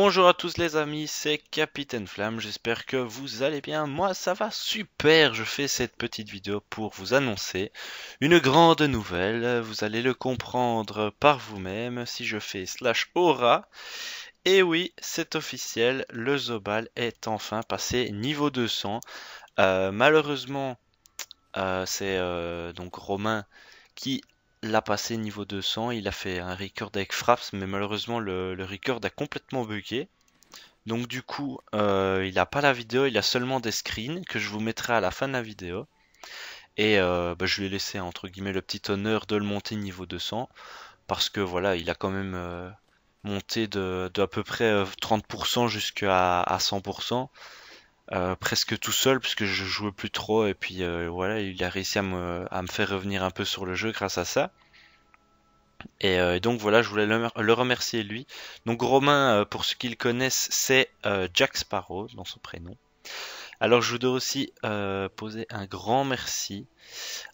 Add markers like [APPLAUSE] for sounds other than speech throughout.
Bonjour à tous les amis, c'est Capitaine Flamme, j'espère que vous allez bien, moi ça va super, je fais cette petite vidéo pour vous annoncer une grande nouvelle, vous allez le comprendre par vous-même si je fais slash aura, et oui c'est officiel, le Zobal est enfin passé niveau 200, euh, malheureusement euh, c'est euh, donc Romain qui l'a passé niveau 200. Il a fait un record avec Fraps, mais malheureusement, le, record a complètement bugué. Donc du coup, euh, il n'a pas la vidéo, il a seulement des screens que je vous mettrai à la fin de la vidéo. Et euh, bah, je lui ai laissé entre guillemets le petit honneur de le monter niveau 200 parce que voilà, il a quand même euh, monté de, à peu près 30% jusqu'à à 100%. Euh, presque tout seul puisque je jouais plus trop et puis euh, voilà il a réussi à me, à me, faire revenir un peu sur le jeu grâce à ça et, euh, donc voilà je voulais le, le, remercier lui donc Romain pour ceux qui le connaissent c'est Jack Sparrow dans son prénom alors je voudrais aussi poser un grand merci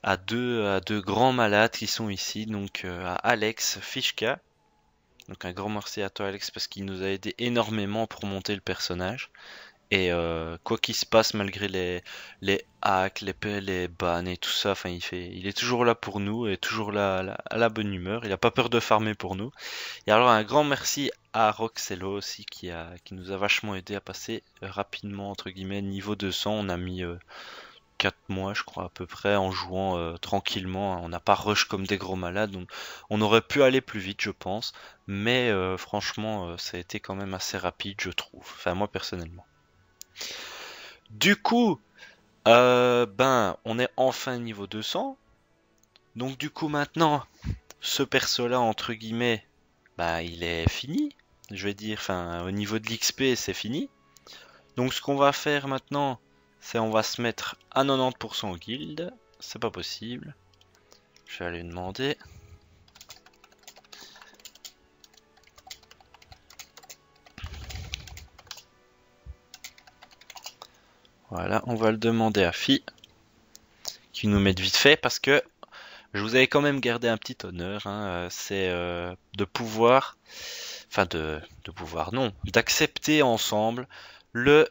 à deux, à deux grands malades qui sont ici donc à Alex Fischka donc un grand merci à toi Alex parce qu'il nous a aidé énormément pour monter le personnage et euh, quoi qu'il se passe, malgré les, les hacks, les, les bans et tout ça, enfin, il, fait, il est toujours là pour nous, et toujours là, à la bonne humeur. Il n'a pas peur de farmer pour nous. Et alors, un grand merci à Roxello aussi qui, nous a vachement aidé à passer rapidement, entre guillemets, niveau 200. On a mis. 4 euh, mois, je crois, à peu près, en jouant euh, tranquillement. On n'a pas rush comme des gros malades. on aurait pu aller plus vite, je pense. Mais franchement, ça a été quand même assez rapide, je trouve. Enfin, moi, personnellement. Du coup, euh, ben, on est enfin niveau 200. Donc du coup maintenant, ce perso-là, entre guillemets, bah, il est fini. Je vais dire, enfin, au niveau de l'XP, c'est fini. Donc ce qu'on va faire maintenant, c'est on va se mettre à 90% au guild. C'est pas possible. Je vais aller demander. Voilà, on va le demander à Phi, qui nous mette vite fait, parce que je vous avais quand même gardé un petit honneur, hein, euh, c'est euh, de pouvoir, enfin de, pouvoir, non, d'accepter ensemble le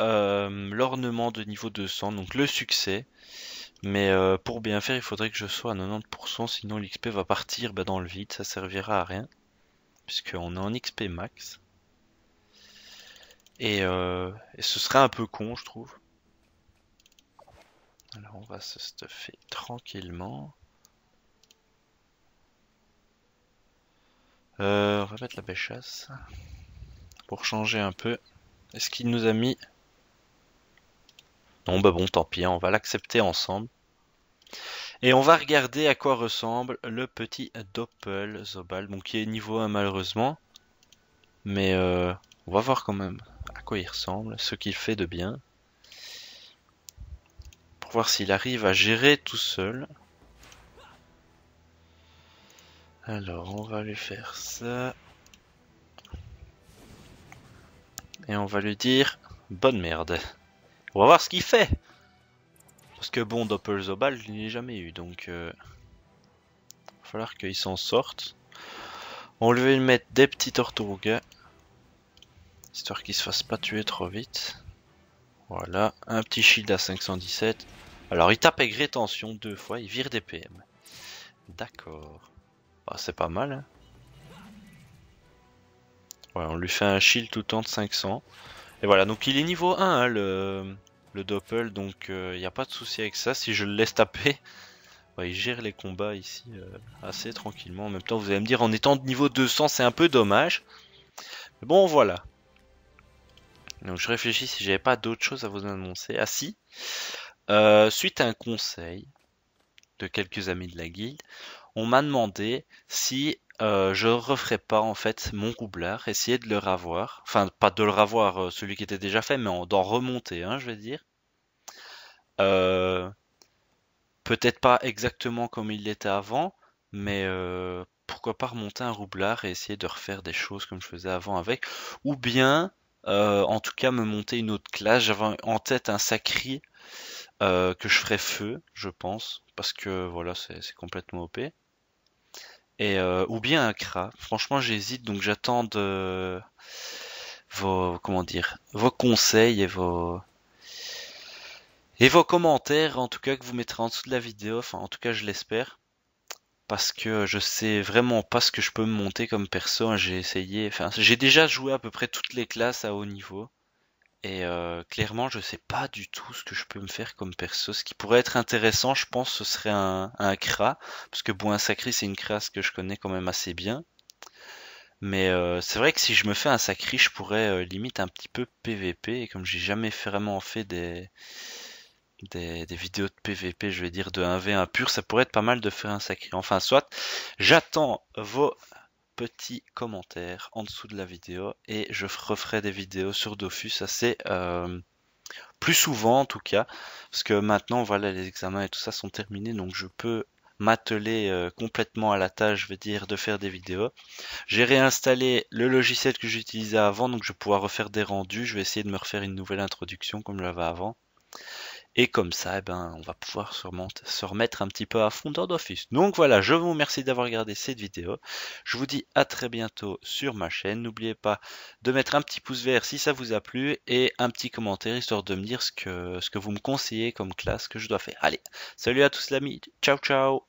euh, l'ornement de niveau 200, donc le succès. Mais pour bien faire, il faudrait que je sois à 90%, sinon l'XP va partir bah, dans le vide, ça servira à rien, puisqu'on est en XP max. Euh, et, ce serait un peu con, je trouve. Alors on va se stuffer tranquillement. Euh, mettre la bêchasse Pour changer un peu. Est-ce qu'il nous a mis... Non, bah bon, tant pis, hein, on va l'accepter ensemble. Et on va regarder à quoi ressemble le petit Doppel Zobal, bon, qui est niveau 1 malheureusement. Mais euh, on va voir quand même quoi il ressemble, ce qu'il fait de bien, pour voir s'il arrive à gérer tout seul. Alors, on va lui faire ça. Et on va lui dire bonne merde. On va voir ce qu'il fait. Parce que bon, Doppelzobal, je n'ai jamais eu, donc... Il euh, va falloir qu'il s'en sorte. On lui va mettre des petits tortugas. Histoire qu'il se fasse pas tuer trop vite. Voilà, un petit shield à 517. Alors il tape avec rétention deux fois, il vire des PM. D'accord. Bah, c'est pas mal. Hein. on lui fait un shield tout le temps de 500. Et voilà, donc il est niveau 1 hein, le, Doppel, donc il euh, n'y a pas de souci avec ça. Si je le laisse taper, [LAUGHS] bah, il gère les combats ici euh, assez tranquillement. En même temps, vous allez me dire, en étant de niveau 200, c'est un peu dommage. Mais bon, voilà. Donc je réfléchis si j'avais pas d'autres choses à vous annoncer. Ah si, euh, suite à un conseil de quelques amis de la guilde, on m'a demandé si euh, je referais pas en fait mon roublard. essayer de le ravoir, enfin pas de le ravoir euh, celui qui était déjà fait, mais d'en remonter, hein, je vais dire. Euh, peut-être pas exactement comme il l'était avant, mais pourquoi pas remonter un roublard et essayer de refaire des choses comme je faisais avant avec, ou bien euh, en tout cas, me monter une autre classe. J'avais en tête un sacri euh, que je ferais feu, je pense, parce que voilà, c'est complètement OP. Et, euh, ou bien un cra, Franchement, j'hésite, donc j'attends de vos comment dire vos conseils et vos et vos commentaires en tout cas que vous mettrez en dessous de la vidéo enfin en tout cas je l'espère parce que je sais vraiment pas ce que je peux me monter comme perso. Hein. J'ai essayé, enfin, j'ai déjà joué à peu près toutes les classes à haut niveau. Et euh, clairement, je sais pas du tout ce que je peux me faire comme perso. Ce qui pourrait être intéressant, je pense, ce serait un, un Kra. Parce que bon, un Sacri, c'est une crasse que je connais quand même assez bien. Mais euh, c'est vrai que si je me fais un Sacri, je pourrais euh, limite un petit peu PVP. Et comme j'ai jamais vraiment fait des, des, vidéos de PVP, je vais dire de 1v1 pur, ça pourrait être pas mal de faire un sacré. Enfin, soit, j'attends vos petits commentaires en dessous de la vidéo et je referai des vidéos sur Dofus assez euh, plus souvent en tout cas, parce que maintenant, voilà, les examens et tout ça sont terminés, donc je peux m'atteler euh, complètement à la tâche, je vais dire, de faire des vidéos. J'ai réinstallé le logiciel que j'utilisais avant, donc je vais pouvoir refaire des rendus. Je vais essayer de me refaire une nouvelle introduction comme l'avais avant. Et comme ça, eh ben, on va pouvoir se, remettre un petit peu à fond d'office. Donc voilà, je vous remercie d'avoir regardé cette vidéo. Je vous dis à très bientôt sur ma chaîne. N'oubliez pas de mettre un petit pouce vert si ça vous a plu et un petit commentaire histoire de me dire ce que, ce que vous me conseillez comme classe que je dois faire. Allez, salut à tous l'ami, ciao ciao